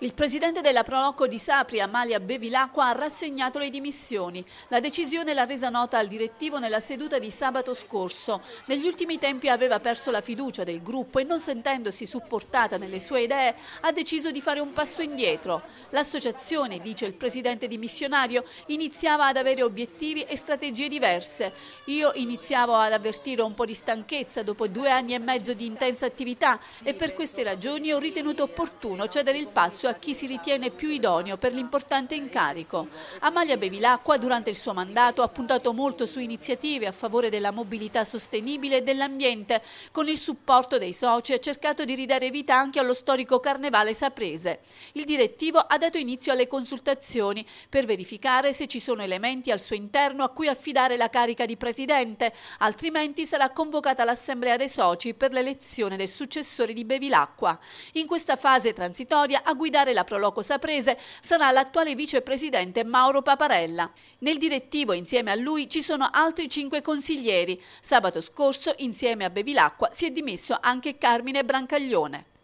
Il presidente della Proloco di Sapri, Amalia Bevilacqua, ha rassegnato le dimissioni. La decisione l'ha resa nota al direttivo nella seduta di sabato scorso. Negli ultimi tempi aveva perso la fiducia del gruppo e non sentendosi supportata nelle sue idee ha deciso di fare un passo indietro. L'associazione, dice il presidente dimissionario, iniziava ad avere obiettivi e strategie diverse. Io iniziavo ad avvertire un po' di stanchezza dopo due anni e mezzo di intensa attività e per queste ragioni ho ritenuto opportuno cedere il passo a chi si ritiene più idoneo per l'importante incarico. Amalia Bevilacqua durante il suo mandato ha puntato molto su iniziative a favore della mobilità sostenibile e dell'ambiente. Con il supporto dei soci ha cercato di ridare vita anche allo storico carnevale saprese. Il direttivo ha dato inizio alle consultazioni per verificare se ci sono elementi al suo interno a cui affidare la carica di presidente, altrimenti sarà convocata l'assemblea dei soci per l'elezione del successore di Bevilacqua. In questa fase transitoria ha guidato guidare la Proloco Saprese sarà l'attuale vicepresidente Mauro Paparella. Nel direttivo insieme a lui ci sono altri cinque consiglieri. Sabato scorso insieme a Bevilacqua si è dimesso anche Carmine Brancaglione.